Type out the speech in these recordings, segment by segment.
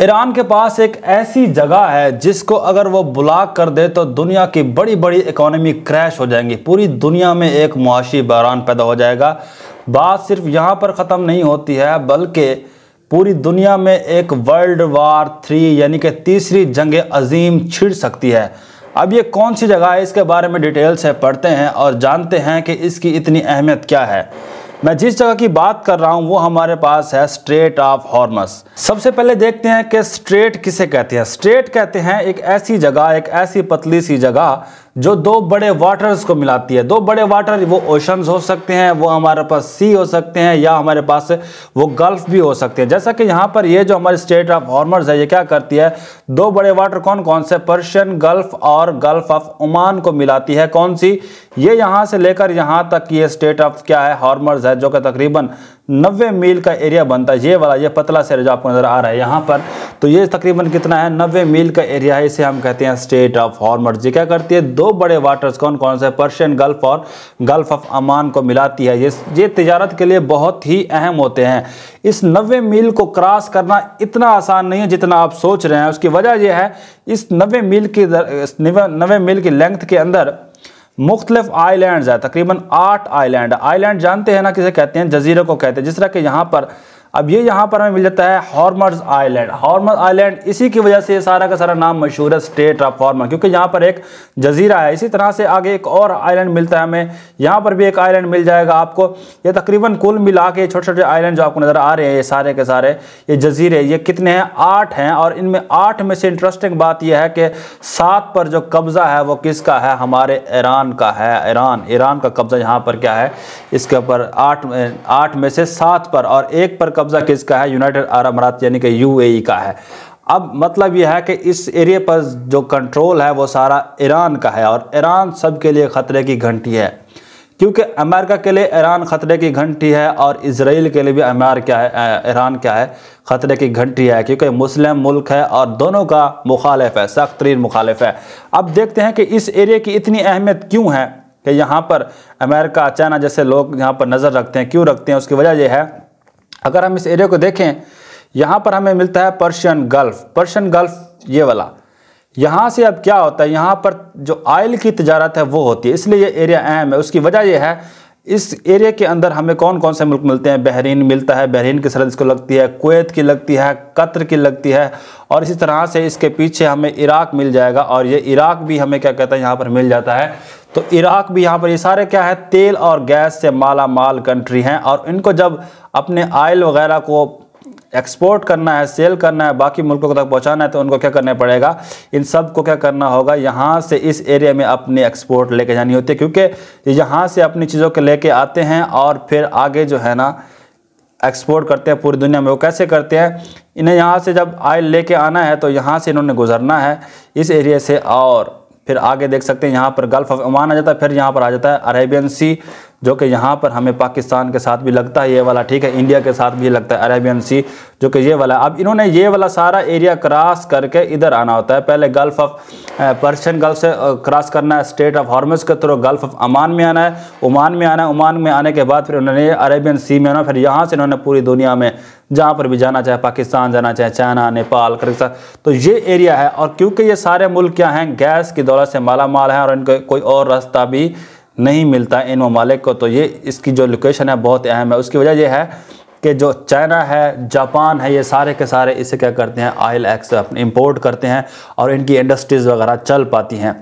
Iran के पास एक ऐसी जगह है जिसको अगर वो ब्लॉक कर दे तो दुनिया की बड़ी बड़ी इकोनॉमी क्रैश हो जाएंगी पूरी दुनिया में एक मुआशी बहरान पैदा हो जाएगा बात सिर्फ यहाँ पर ख़त्म नहीं होती है बल्कि पूरी दुनिया में एक वर्ल्ड वार थ्री यानी कि तीसरी जंग अजीम छिड़ सकती है अब ये कौन सी जगह है इसके बारे में डिटेल से पढ़ते हैं और जानते हैं कि इसकी इतनी अहमियत क्या है मैं जिस जगह की बात कर रहा हूँ वो हमारे पास है स्ट्रेट ऑफ हॉर्मस सबसे पहले देखते हैं कि स्ट्रेट किसे कहते हैं स्ट्रेट कहते हैं एक ऐसी जगह एक ऐसी पतली सी जगह जो दो बड़े वाटर्स को मिलाती है दो बड़े वाटर वो ओशंस हो सकते हैं वो हमारे पास सी हो सकते हैं या हमारे पास वो गल्फ भी हो सकते हैं जैसा कि यहाँ पर ये जो हमारे स्टेट ऑफ हॉर्मर्स है ये क्या करती है दो बड़े वाटर कौन कौन से पर्शियन गल्फ और गल्फ ऑफ ओमान को मिलाती है कौन सी ये यहाँ से लेकर यहाँ तक ये स्टेट ऑफ क्या है हॉर्मर्स है जो कि तकरीबन नब्बे मील का एरिया बनता है ये वाला ये पतला सा जो आपको नज़र आ रहा है यहाँ पर तो ये तकरीबन कितना है नब्बे मील का एरिया है इसे हम कहते हैं स्टेट ऑफ हॉर्मर्स ये क्या करती है दो बड़े वाटर्स कौन कौन से पर्शियन गल्फ और गल्फ ऑफ अमान को मिलाती है ये ये तजारत के लिए बहुत ही अहम होते हैं इस नब्बे मील को क्रॉस करना इतना आसान नहीं है जितना आप सोच रहे हैं उसकी वजह यह है इस नब्बे मील की नब्बे मील की लेंथ के अंदर मुख्तलिफ आईलैंड है तकरीबन आठ आईलैंड आईलैंड जानते हैं ना किसे कहते हैं जजीरों को कहते हैं जिस तरह के यहाँ पर अब ये यहाँ पर हमें मिल जाता है हॉर्मर्स आइलैंड हॉर्मर आइलैंड इसी की वजह से सारा का सारा नाम मशहूर है स्टेट ऑफ हॉर्मर क्योंकि यहाँ पर एक जजीरा है इसी तरह से आगे एक और आइलैंड मिलता है हमें यहाँ पर भी एक आइलैंड मिल जाएगा आपको ये तकरीबन कुल मिला के छोटे छोटे आइलैंड जो आपको नज़र आ रहे हैं ये सारे के सारे ये जजीरे ये कितने हैं आठ हैं और इनमें आठ में से इंटरेस्टिंग बात यह है कि सात पर जो कब्ज़ा है वो किसका है हमारे ईरान का है ईरान ईरान का कब्ज़ा यहाँ पर क्या है इसके ऊपर आठ आठ में से सात पर और एक पर कब्जा किसका है यूनाइटेड अरब अमारात यानी कि यूएई e का है अब मतलब यह है कि इस एरिया पर जो कंट्रोल है वो सारा ईरान का है और ईरान सबके लिए ख़तरे की घंटी है क्योंकि अमेरिका के लिए ईरान ख़तरे की घंटी है और इसराइल के लिए भी अमेर क्या है ईरान क्या है ख़तरे की घंटी है क्योंकि मुस्लिम मुल्क है और दोनों का मुखालफ है सख्त तरीन मुखालफ है अब देखते हैं कि इस एरिए की इतनी अहमियत क्यों है कि यहाँ पर अमेरिका चाइना जैसे लोग यहाँ पर नज़र रखते हैं क्यों रखते हैं उसकी वजह यह है अगर हम इस एरिया को देखें यहाँ पर हमें मिलता है पर्शियन गल्फ पर्शियन गल्फ ये वाला यहाँ से अब क्या होता है यहाँ पर जो आयल की तजारत है वो होती है इसलिए ये एरिया अहम है उसकी वजह यह है इस एरिया के अंदर हमें कौन कौन से मुल्क मिलते हैं बहरीन मिलता है बहरीन की सरहद इसको लगती है कुवैत की लगती है कतर की लगती है और इसी तरह से इसके पीछे हमें इराक मिल जाएगा और ये इराक भी हमें क्या कहता है यहाँ पर मिल जाता है तो इराक भी यहाँ पर ये सारे क्या है तेल और गैस से माला माल कंट्री हैं और इनको जब अपने आयल वगैरह को एक्सपोर्ट करना है सेल करना है बाकी मुल्कों तक पहुंचाना है तो उनको क्या करना पड़ेगा इन सब को क्या करना होगा यहाँ से इस एरिया में अपनी एक्सपोर्ट लेके जानी होती है क्योंकि यहाँ से अपनी चीज़ों को लेके आते हैं और फिर आगे जो है ना एक्सपोर्ट करते हैं पूरी दुनिया में वो कैसे करते हैं इन्हें यहाँ से जब आयल लेके आना है तो यहाँ से इन्होंने गुजरना है इस एरिया से और फिर आगे देख सकते हैं यहाँ पर गल्फ ऑफ ओमान आ जाता है फिर यहाँ पर आ जाता है अरेबियन सी जो कि यहाँ पर हमें पाकिस्तान के साथ भी लगता है ये वाला ठीक है इंडिया के साथ भी लगता है अरेबियन सी जो कि ये वाला अब इन्होंने ये वाला सारा एरिया क्रॉस करके इधर आना होता है पहले गल्फ ऑफ पर्शियन गल्फ से क्रॉस करना है स्टेट ऑफ हॉर्मस के थ्रू गल्फ ऑफ अमान में आना है ओमान में आना है ओमान में आने के बाद फिर उन्होंने अरेबियन सी में आना फिर यहाँ से इन्होंने पूरी दुनिया में जहाँ पर भी जाना चाहे पाकिस्तान जाना चाहे चाइना नेपाल कर्गिस्तान तो ये एरिया है और क्योंकि ये सारे मुल्क क्या हैं गैस की दौलत से माला माल है और इनको कोई और रास्ता भी नहीं मिलता इन ममालिक को तो ये इसकी जो लोकेशन है बहुत अहम है उसकी वजह यह है कि जो चाइना है जापान है ये सारे के सारे इसे क्या करते हैं आयल एक्स अपने इम्पोर्ट करते हैं और इनकी इंडस्ट्रीज़ वगैरह चल पाती हैं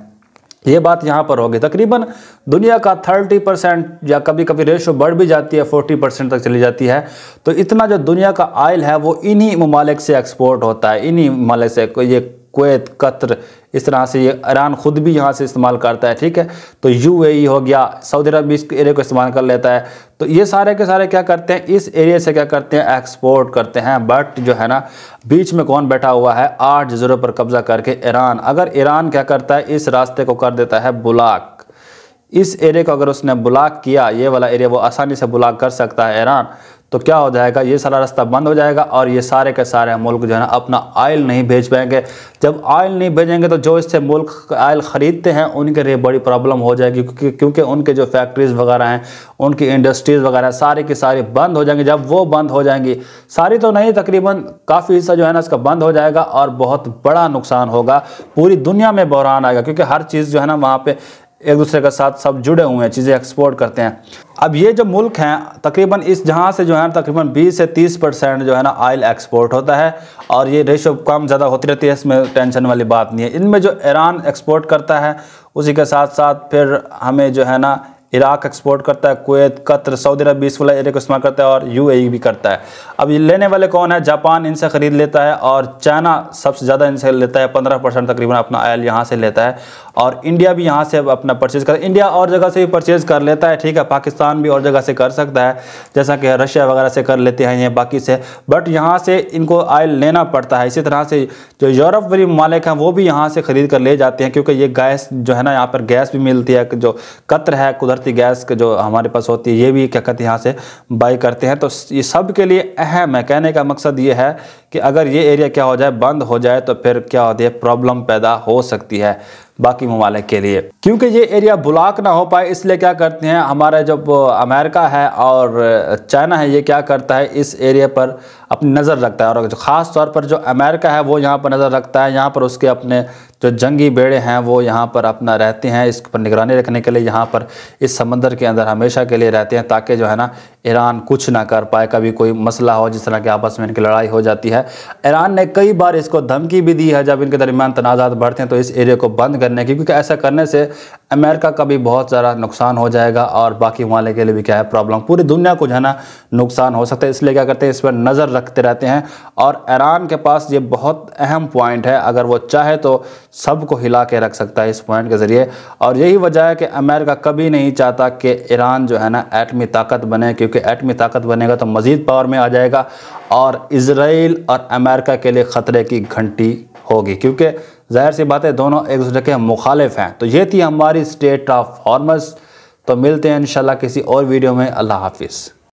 ये बात यहाँ पर होगी तकरीबन दुनिया का 30 परसेंट या कभी कभी रेशो बढ़ भी जाती है 40 परसेंट तक चली जाती है तो इतना जो दुनिया का आयल है वो इन्हीं ममालिक से एक्सपोर्ट होता है इन्हीं ममालिक से ये कुवैत कतर इस तरह से ये ईरान ख़ुद भी यहाँ से इस्तेमाल करता है ठीक है तो यूएई हो गया सऊदी अरब भी इस एरिया को इस्तेमाल कर लेता है तो ये सारे के सारे क्या करते हैं इस एरिया से क्या करते हैं एक्सपोर्ट करते हैं बट जो है ना बीच में कौन बैठा हुआ है आठ जजरों पर कब्जा करके ईरान अगर ईरान क्या करता है इस रास्ते को कर देता है बुलाक इस एरिया को अगर उसने ब्लाक किया ये वाला एरिया वो आसानी से ब्लाक कर सकता है ईरान तो क्या हो जाएगा ये सारा रास्ता बंद हो जाएगा और ये सारे के सारे मुल्क जो है ना अपना आयल नहीं भेज पाएंगे जब आयल नहीं भेजेंगे तो जो इससे मुल्क आयल ख़रीदते हैं उनके लिए बड़ी प्रॉब्लम हो जाएगी क्योंकि क्योंकि उनके जो फैक्ट्रीज़ वगैरह हैं उनकी इंडस्ट्रीज़ वगैरह सारी की सारी बंद हो जाएंगी जब वो बंद हो जाएंगी सारी तो नहीं तकरीबन काफ़ी हिस्सा जो है ना इसका बंद हो जाएगा और बहुत बड़ा नुकसान होगा पूरी दुनिया में बहरान आएगा क्योंकि हर चीज़ जो है ना वहाँ पर एक दूसरे के साथ सब जुड़े हुए हैं चीज़ें एक्सपोर्ट करते हैं अब ये जो मुल्क हैं तकरीबन इस जहाँ से जो है ना तकरीबन 20 से 30 परसेंट जो है ना ऑयल एक्सपोर्ट होता है और ये रेशो कम ज़्यादा होती रहती है इसमें टेंशन वाली बात नहीं है इनमें जो ईरान एक्सपोर्ट करता है उसी के साथ साथ फिर हमें जो है ना इराक एक्सपोर्ट करता है कुवैत कतर सऊदी अरब बीस वाला एरिया को इस्तेमाल करता है और यूएई e भी करता है अब ये लेने वाले कौन है जापान इनसे ख़रीद लेता है और चाइना सबसे ज़्यादा इनसे लेता है पंद्रह परसेंट तकरीबन अपना आयल यहाँ से लेता है और इंडिया भी यहाँ से अपना परचेज़ कर इंडिया और जगह से भी परचेज़ कर लेता है ठीक है पाकिस्तान भी और जगह से कर सकता है जैसा कि रशिया वगैरह से कर लेते हैं ये बाकी से बट यहाँ से इनको आयल लेना पड़ता है इसी तरह से जो यूरोप वाली ममालिक हैं वो भी यहाँ से ख़रीद कर ले जाते हैं क्योंकि ये गैस जो है ना यहाँ पर गैस भी मिलती है जो कतर है कुदरत बावर्ची गैस के जो हमारे पास होती है ये भी क्या कहते हैं यहाँ से बाई करते हैं तो ये सब के लिए अहम है कहने का मकसद ये है कि अगर ये एरिया क्या हो जाए बंद हो जाए तो फिर क्या होती है प्रॉब्लम पैदा हो सकती है बाकी ममालिक के लिए क्योंकि ये एरिया ब्लॉक ना हो पाए इसलिए क्या करते हैं हमारा जब अमेरिका है और चाइना है ये क्या करता है इस एरिया पर अपनी नज़र रखता है और जो ख़ास तौर पर जो अमेरिका है वो यहाँ पर नज़र रखता है यहाँ पर उसके अपने जो जंगी बेड़े हैं वो यहाँ पर अपना रहते हैं इस पर निगरानी रखने के लिए यहाँ पर इस समंदर के अंदर हमेशा के लिए रहते हैं ताकि जो है ना ईरान कुछ ना कर पाए कभी कोई मसला हो जिस तरह के आपस में इनकी लड़ाई हो जाती है ईरान ने कई बार इसको धमकी भी दी है जब इनके दरमियान तनाजात बढ़ते हैं तो इस एरिया को बंद करने की क्योंकि ऐसा करने से अमेरिका का भी बहुत ज़्यादा नुकसान हो जाएगा और बाकी वाले के लिए भी क्या है प्रॉब्लम पूरी दुनिया को जो है ना नुकसान हो सकता है इसलिए क्या करते हैं इस पर नज़र रखते रहते हैं और ईरान के पास ये बहुत अहम पॉइंट है अगर वो चाहे तो सबको हिला के रख सकता है इस पॉइंट के ज़रिए और यही वजह है कि अमेरिका कभी नहीं चाहता कि ईरान जो है ना एटमी ताकत बने क्योंकि क्योंकि एटमी ताकत बनेगा तो मज़ीद पावर में आ जाएगा और इसराइल और अमेरिका के लिए ख़तरे की घंटी होगी क्योंकि जाहिर सी बात है दोनों एक दूसरे के मुखालिफ हैं तो ये थी हमारी स्टेट ऑफ फॉर्मर्स तो मिलते हैं इन किसी और वीडियो में अल्लाह हाफिज़